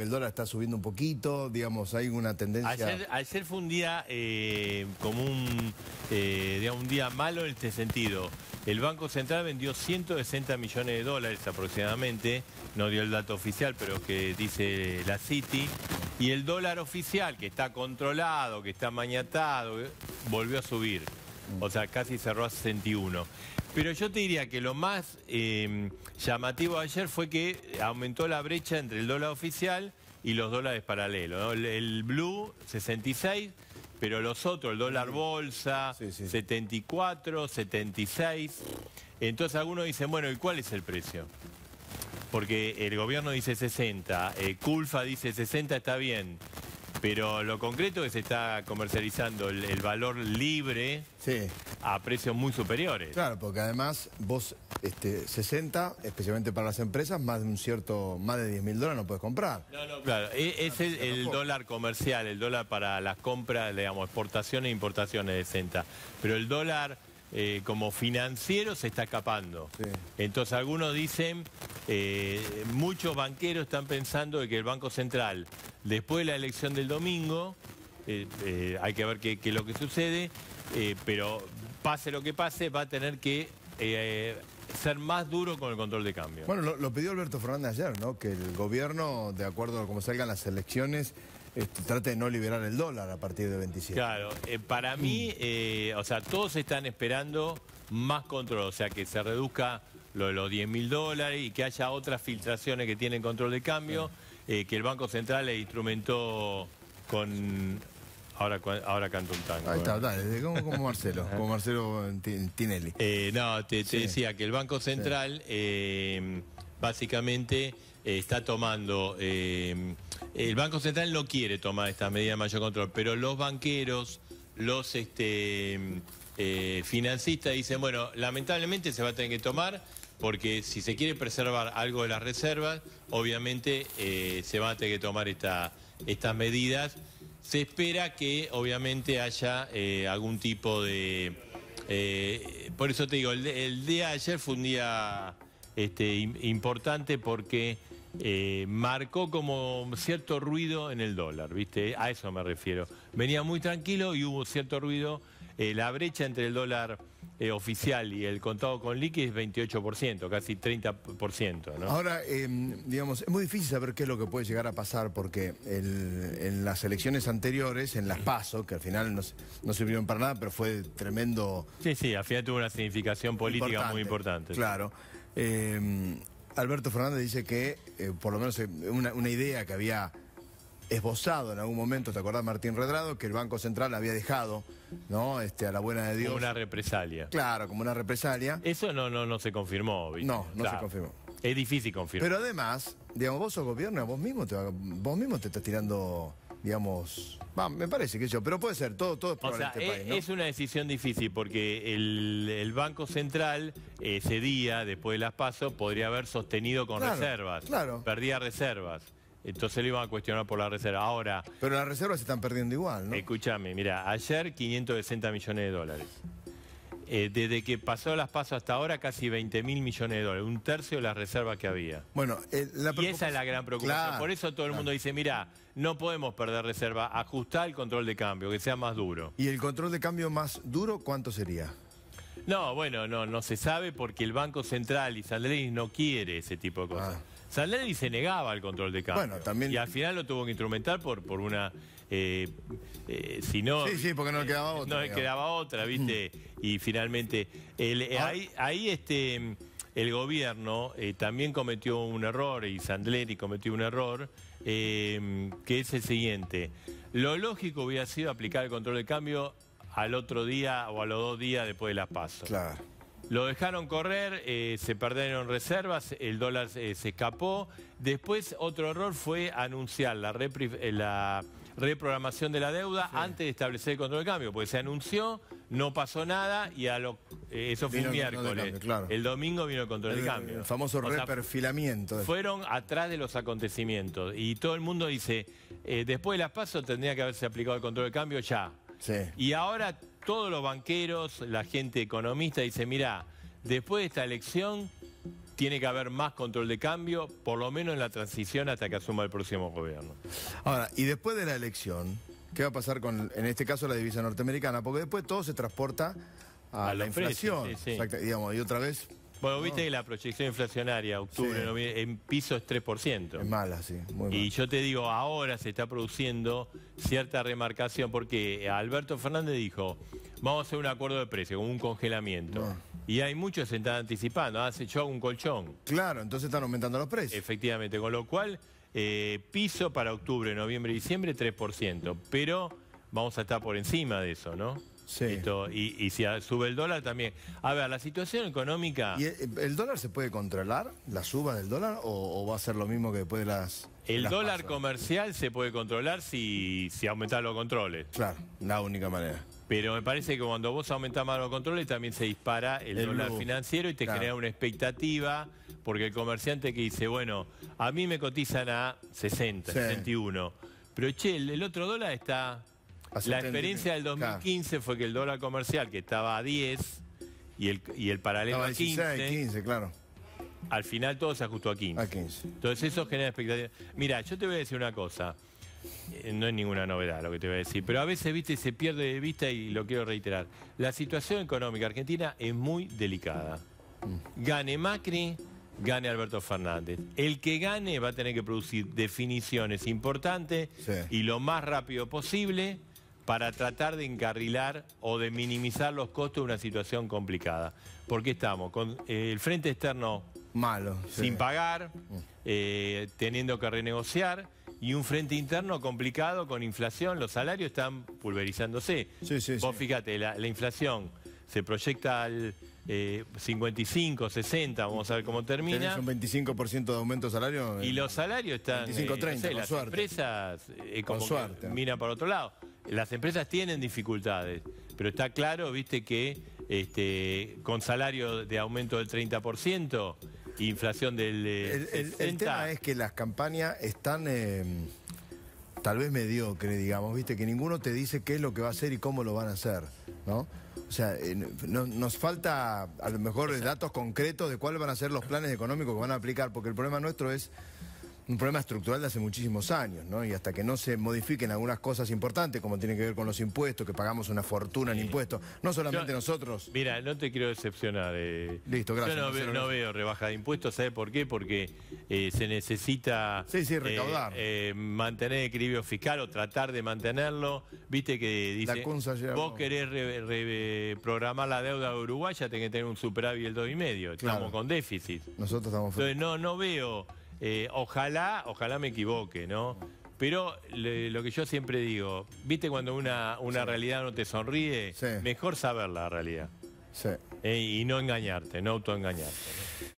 El dólar está subiendo un poquito, digamos, hay una tendencia... Ayer, fue un día eh, como eh, un, día malo en este sentido. El Banco Central vendió 160 millones de dólares aproximadamente, no dio el dato oficial, pero que dice la City. Y el dólar oficial, que está controlado, que está mañatado, eh, volvió a subir. O sea, casi cerró a 61. Pero yo te diría que lo más em, llamativo ayer fue que aumentó la brecha entre el dólar oficial y los dólares paralelos. El, blue 66, pero los otros, el dólar bolsa 74, 76. Entonces algunos dicen, bueno, ¿y cuál es el precio? Porque el gobierno dice 60, eh, Culfa dice 60 está bien, pero lo concreto es que se está comercializando el, valor libre a precios muy superiores. Claro, porque además vos este, 60, especialmente para las empresas, más de un cierto, más de 10 mil dólares no puedes comprar. No, no, claro, e, es, el, dólar comercial, el dólar para las compras, digamos, exportaciones e importaciones de 60. Pero el dólar eh, como financiero se está escapando. Entonces algunos dicen, eh, muchos banqueros están pensando de que el Banco Central, después de la elección del domingo, eh, hay que ver qué es lo que sucede, pero pase lo que pase, va a tener que ser más duro con el control de cambio. Bueno, lo, lo, pidió Alberto Fernández ayer, ¿no? Que el gobierno, de acuerdo a cómo salgan las elecciones, este, trate de no liberar el dólar a partir de 27. Claro, eh, para mí, eh, o sea, todos están esperando más control, o sea, que se reduzca lo de los 10 mil dólares y que haya otras filtraciones que tienen control de cambio, eh, que el Banco Central le instrumentó con... Ahora, ahora canto un tango. Ahí está, dale, como, Marcelo, como Marcelo Tinelli. no, te, decía que el Banco Central básicamente eh, está tomando. Eh, el Banco Central no quiere tomar estas medidas de mayor control, pero los banqueros, los este, eh, financistas dicen, bueno, lamentablemente se va a tener que tomar porque si se quiere preservar algo de las reservas, obviamente se van a tener que tomar esta, estas medidas. Se espera que obviamente haya algún tipo de... por eso te digo, el, día de ayer fue un día este, importante porque... Eh, marcó como cierto ruido en el dólar, ¿viste? A eso me refiero. Venía muy tranquilo y hubo cierto ruido. Eh, la brecha entre el dólar eh, oficial y el contado con liquidez es 28%, casi 30%. Ahora, em, digamos, es muy difícil saber qué es lo que puede llegar a pasar porque en las elecciones anteriores, en las PASO, que al final no, sirvieron para nada, pero fue tremendo... Sí, sí, al final tuvo una significación política muy importante. Claro. Em, Alberto Fernández dice que, eh, por lo menos eh, una, idea que había esbozado en algún momento, ¿te acordás Martín Redrado? Que el Banco Central había dejado, ¿no? Este, a la buena de Dios. Como una represalia. Claro, como una represalia. Eso no, no, no se confirmó, Víctor. No, no se confirmó. Es difícil confirmar. Pero además, digamos, vos sos gobierno, vos mismo vos mismo te estás tirando digamos. me parece que yo, pero puede ser, todo, todo es probable. este e país, es, una decisión difícil porque el, Banco Central ese día, después de las pasos, podría haber sostenido con reservas. Claro. Perdía reservas. Entonces lo iban a cuestionar por la reserva. Ahora. Pero las reservas se están perdiendo igual, ¿no? Escúchame, mira, ayer 560 millones de dólares. Eh, desde que pasó las pasos hasta ahora, casi 20 mil millones de dólares, un tercio de las reservas que había. Bueno, eh, Y esa es la gran preocupación. Por eso todo el mundo dice, mira, no podemos perder reserva, ajustar el control de cambio, que sea más duro. ¿Y el control de cambio más duro cuánto sería? No, bueno, no, no se sabe porque el Banco Central y Sandrini no quiere ese tipo de cosas. Ah. se negaba al control de cambio. también... Y al final lo tuvo que instrumentar por, por una eh, eh, si no... Sí, sí, porque no quedaba otra. No le quedaba otra, ¿viste? Y finalmente, eh, ah. ahí, este, el gobierno también cometió un error, y Sandleri cometió un error, que es el siguiente. Lo lógico hubiera sido aplicar el control de cambio al otro día o a los dos días después de las PASO. Claro. Lo dejaron correr, se perdieron reservas, el dólar se escapó. Después otro error fue anunciar la, la reprogramación de la deuda antes de establecer el control de cambio, porque se anunció, no pasó nada y eh, eso fue un miércoles. El domingo vino el control del de cambio. El famoso reperfilamiento. fueron atrás de los acontecimientos y todo el mundo dice, eh, después de las pasos tendría que haberse aplicado el control de cambio ya. Y ahora todos los banqueros, la gente economista dice, mira, después de esta elección tiene que haber más control de cambio, por lo menos en la transición hasta que asuma el próximo gobierno. Ahora, y después de la elección, ¿qué va a pasar con, en este caso, la divisa norteamericana? Porque después todo se transporta a, la inflación. Exacto, digamos, y otra vez... Bueno, viste que la proyección inflacionaria, octubre, noviembre, en piso es 3%. Es mala, sí. Y yo te digo, ahora se está produciendo cierta remarcación, porque Alberto Fernández dijo, vamos a hacer un acuerdo de precio, un congelamiento. Y hay muchos que se están anticipando, hace ah, hecho un colchón. Claro, entonces están aumentando los precios. Efectivamente, con lo cual, eh, piso para octubre, noviembre y diciembre 3%, pero vamos a estar por encima de eso, ¿no? Sí. y, si sube el dólar también. A ver, la situación económica... ¿Y eh, el dólar se puede controlar, la suba del dólar, o, va a ser lo mismo que después de las... El dólar comercial se puede controlar si, si aumentar los controles. Claro, la única manera. Pero me parece que cuando vos aumentás más los controles también se dispara el, dólar financiero y te genera una expectativa, porque el comerciante que dice, bueno, a mí me cotizan a 60, 61, pero che, el, otro dólar está... la experiencia del 2015 fue que el dólar comercial, que estaba a 10, y el, y el paralelo a 15, 15 claro. al final todo se ajustó a 15. A 15. Entonces eso genera expectativa. Mira, yo te voy a decir una cosa. Eh, no es ninguna novedad lo que te voy a decir, pero a veces, viste, se pierde de vista y lo quiero reiterar. La situación económica argentina es muy delicada. Gane Macri, gane Alberto Fernández. El que gane va a tener que producir definiciones importantes y lo más rápido posible para tratar de encarrilar o de minimizar los costos de una situación complicada. Porque estamos con eh, el frente externo malo, sin pagar, mm. eh, teniendo que renegociar y un frente interno complicado con inflación, los salarios están pulverizándose. Sí, Vos fíjate, la, inflación se proyecta al 55, eh, 60, vamos a ver cómo termina. Tenés un 25% de aumento de salario. Y los salarios están... 25, eh, 30, las empresas eh, como suerte. miran para otro lado. Las empresas tienen dificultades, pero está claro, viste, que este, con salario de aumento del 30%, inflación del... Eh, el, tema es que las campañas están... Eh, tal vez mediocre, digamos, viste, que ninguno te dice qué es lo que va a hacer y cómo lo van a hacer, ¿no? O sea, eh, nos falta a lo mejor datos concretos de cuáles van a ser los planes económicos que van a aplicar, porque el problema nuestro es un problema estructural de hace muchísimos años, ¿no? Y hasta que no se modifiquen algunas cosas importantes, como tiene que ver con los impuestos, que pagamos una fortuna en impuestos, no solamente nosotros. Mira, no te quiero decepcionar. Eh. Listo, gracias. Yo no, veo rebaja de impuestos, ¿sabes por qué? Porque eh, se necesita... Eh, recaudar. mantener el equilibrio fiscal o tratar de mantenerlo. Viste que dice, vos querés reprogramar la deuda de Uruguay, ya tenés que tener un superávit del 2,5. Estamos con déficit. Nosotros estamos... Entonces, no, no veo... Eh, ojalá, ojalá me equivoque, ¿no? Pero lo que yo siempre digo, ¿viste cuando una, una realidad no te sonríe? Mejor saber la realidad. Sí. Eh, y no engañarte, no autoengañarte.